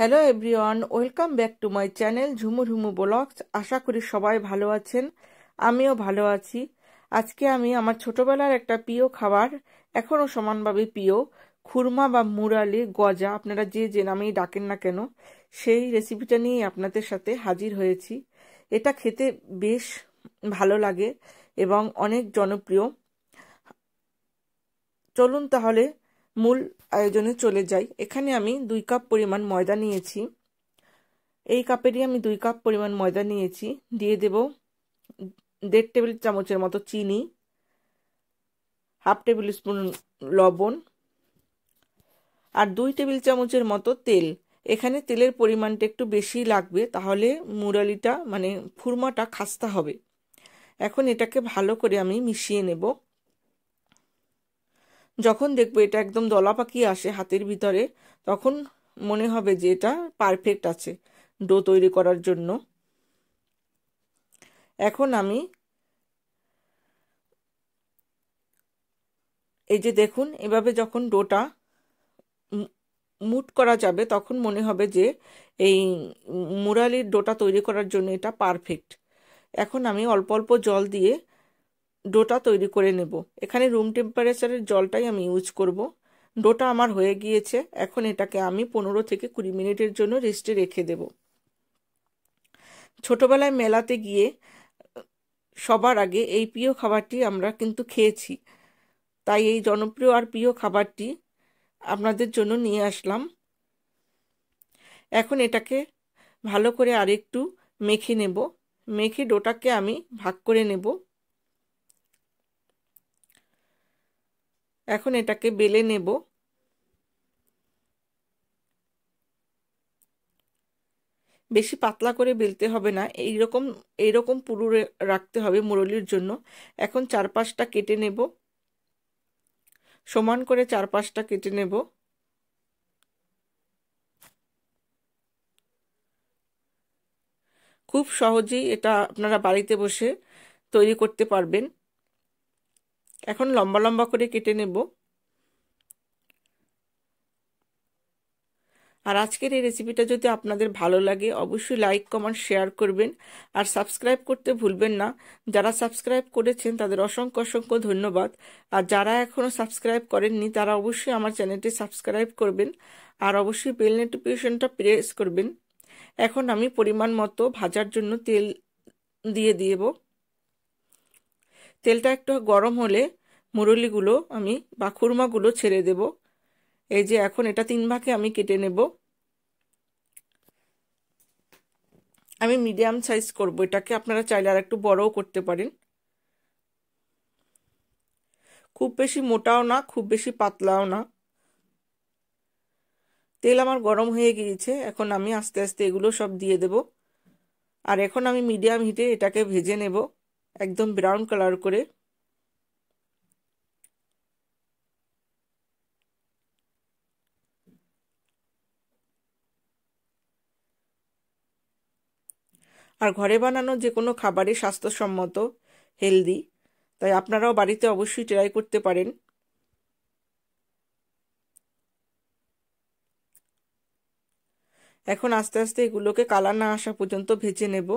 hello everyone welcome back to my channel Jhumu Jhumu vlogs আশা করি সবাই ভালো আছেন আমিও ভালো আছি আজকে আমি আমার ছোটবেলার একটা প্রিয় খাবার এখনও সমানভাবে প্রিয় খুরমা বা মুরালি গজা আপনারা যে যে নামেই ডাকেন না কেন সেই রেসিপিটা নিয়ে আপনাদের সাথে হাজির হয়েছি এটা খেতে বেশ ভালো লাগে এবং অনেক জনপ্রিয় চলুন তাহলে মূল আয়োজনে চলে যাই এখানে আমি দুই কাপ পরিমাণ ময়দা নিয়েছি এই কাপেরই আমি দুই কাপ পরিমাণ ময়দা নিয়েছি দিয়ে দেব দেড় টেবিল চামচের মতো চিনি হাফ টেবিল স্পুন লবণ আর দুই টেবিল চামচের মতো তেল এখানে তেলের পরিমাণটা একটু বেশি লাগবে তাহলে মুরালিটা মানে ফুরমাটা খাস্তা হবে এখন এটাকে ভালো করে আমি মিশিয়ে নেব যখন দেখবো এটা একদম দলা পাকিয়ে আসে হাতের ভিতরে তখন মনে হবে যে এটা পারফেক্ট আছে ডো তৈরি করার জন্য এখন আমি এই যে দেখুন এভাবে যখন ডোটা মুট করা যাবে তখন মনে হবে যে এই মুরালির ডোটা তৈরি করার জন্য এটা পারফেক্ট এখন আমি অল্প অল্প জল দিয়ে ডোটা তৈরি করে নেব এখানে রুম টেম্পারেচারের জলটাই আমি ইউজ করব ডোটা আমার হয়ে গিয়েছে এখন এটাকে আমি পনেরো থেকে কুড়ি মিনিটের জন্য রেস্টে রেখে দেব ছোটবেলায় মেলাতে গিয়ে সবার আগে এই প্রিয় খাবারটি আমরা কিন্তু খেয়েছি তাই এই জনপ্রিয় আর প্রিয় খাবারটি আপনাদের জন্য নিয়ে আসলাম এখন এটাকে ভালো করে আরেকটু মেখে নেব মেখে ডোটাকে আমি ভাগ করে নেব এখন এটাকে বেলে নেব বেশি পাতলা করে বেলতে হবে না এইরকম এইরকম পুরু রাখতে হবে মুরলির জন্য এখন চারপাশটা কেটে নেব সমান করে চারপাশটা কেটে নেব খুব সহজেই এটা আপনারা বাড়িতে বসে তৈরি করতে পারবেন এখন লম্বা লম্বা করে কেটে নেব আর আজকের এই রেসিপিটা যদি আপনাদের ভালো লাগে অবশ্যই লাইক কমেন্ট শেয়ার করবেন আর সাবস্ক্রাইব করতে ভুলবেন না যারা সাবস্ক্রাইব করেছেন তাদের অসংখ্য অসংখ্য ধন্যবাদ আর যারা এখনও সাবস্ক্রাইব করেননি তারা অবশ্যই আমার চ্যানেলটি সাবস্ক্রাইব করবেন আর অবশ্যই বেল নোটিফিকেশনটা প্রেস করবেন এখন আমি পরিমাণ মতো ভাজার জন্য তেল দিয়ে দিয়েব তেলটা একটু গরম হলে মুরলিগুলো আমি বা খুরমাগুলো ছেড়ে দেব এই যে এখন এটা তিন ভাগে আমি কেটে নেব আমি মিডিয়াম সাইজ করব এটাকে আপনারা চাইলে আর একটু বড়ও করতে পারেন খুব বেশি মোটাও না খুব বেশি পাতলাও না তেল আমার গরম হয়ে গিয়েছে এখন আমি আস্তে আস্তে এগুলো সব দিয়ে দেব আর এখন আমি মিডিয়াম হিটে এটাকে ভেজে নেব একদম ব্রাউন কালার করে আর ঘরে বানানো যে কোনো খাবারই স্বাস্থ্যসম্মত হেলদি তাই আপনারাও বাড়িতে অবশ্যই ট্রাই করতে পারেন এখন আস্তে আস্তে এগুলোকে কালার না আসা পর্যন্ত ভেজে নেব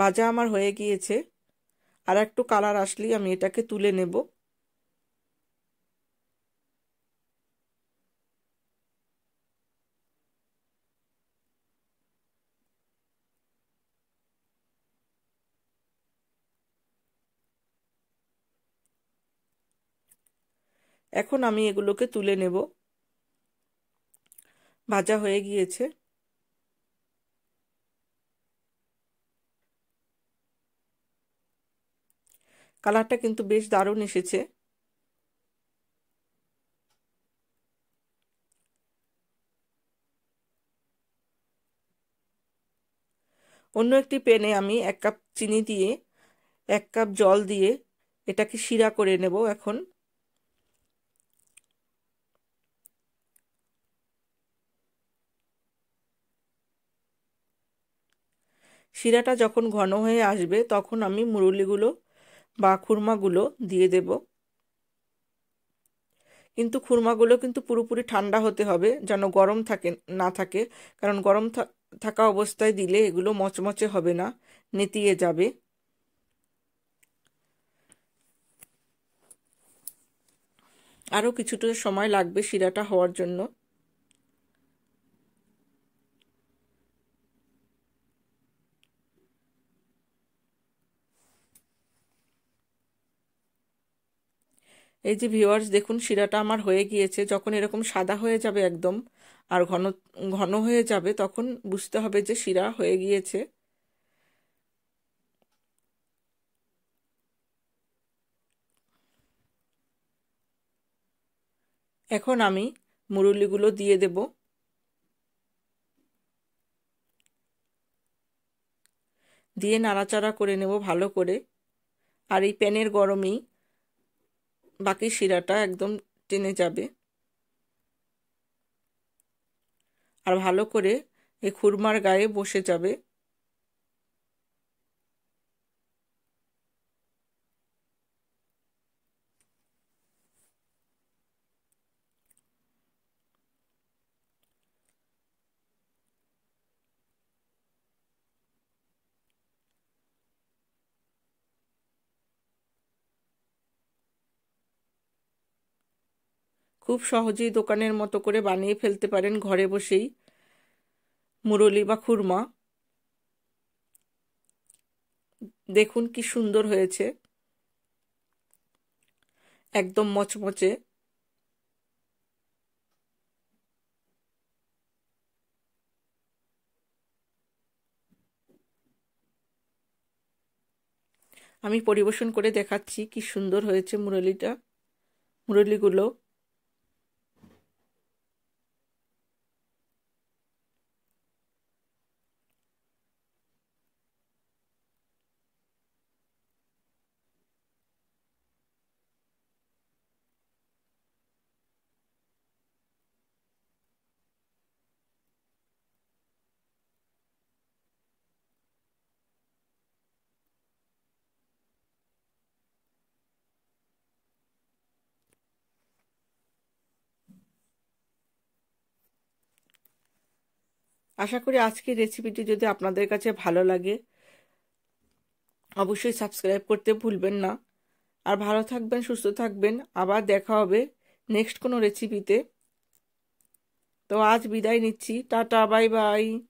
ভাজা আমার হয়ে গিয়েছে আর একটু কালার আসলেই আমি এটাকে তুলে নেব এখন আমি এগুলোকে তুলে নেব ভাজা হয়ে গিয়েছে কালারটা কিন্তু বেশ দারুণ এসেছে অন্য একটি পেনে আমি এক কাপ চিনি দিয়ে এক কাপ জল দিয়ে এটাকে শিরা করে নেব এখন শিরাটা যখন ঘন হয়ে আসবে তখন আমি মুরুলিগুলো বা খুরমাগুলো দিয়ে দেব কিন্তু খুরমাগুলো কিন্তু পুরোপুরি ঠান্ডা হতে হবে যেন গরম থাকে না থাকে কারণ গরম থাকা অবস্থায় দিলে এগুলো মচমচে হবে না নেতিয়ে যাবে আরও কিছুটা সময় লাগবে শিরাটা হওয়ার জন্য এই যে ভিওয়ার্স দেখুন শিরাটা আমার হয়ে গিয়েছে যখন এরকম সাদা হয়ে যাবে একদম আর ঘন ঘন হয়ে যাবে তখন বুঝতে হবে যে শিরা হয়ে গিয়েছে এখন আমি মুরুলিগুলো দিয়ে দেব দিয়ে নাড়াচাড়া করে নেব ভালো করে আর এই প্যানের গরমেই বাকি শিরাটা একদম টেনে যাবে আর ভালো করে এই খুরমার গায়ে বসে যাবে খুব সহজেই দোকানের মতো করে বানিয়ে ফেলতে পারেন ঘরে বসেই মুরলি বা খুরমা দেখুন কি সুন্দর হয়েছে একদম মচমচে আমি পরিবেশন করে দেখাচ্ছি কি সুন্দর হয়েছে মুরলিটা মুরলিগুলো আশা করি আজকের রেসিপিটি যদি আপনাদের কাছে ভালো লাগে অবশ্যই সাবস্ক্রাইব করতে ভুলবেন না আর ভালো থাকবেন সুস্থ থাকবেন আবার দেখা হবে নেক্সট কোনো রেসিপিতে তো আজ বিদায় নিচ্ছি টাটা বাই বাই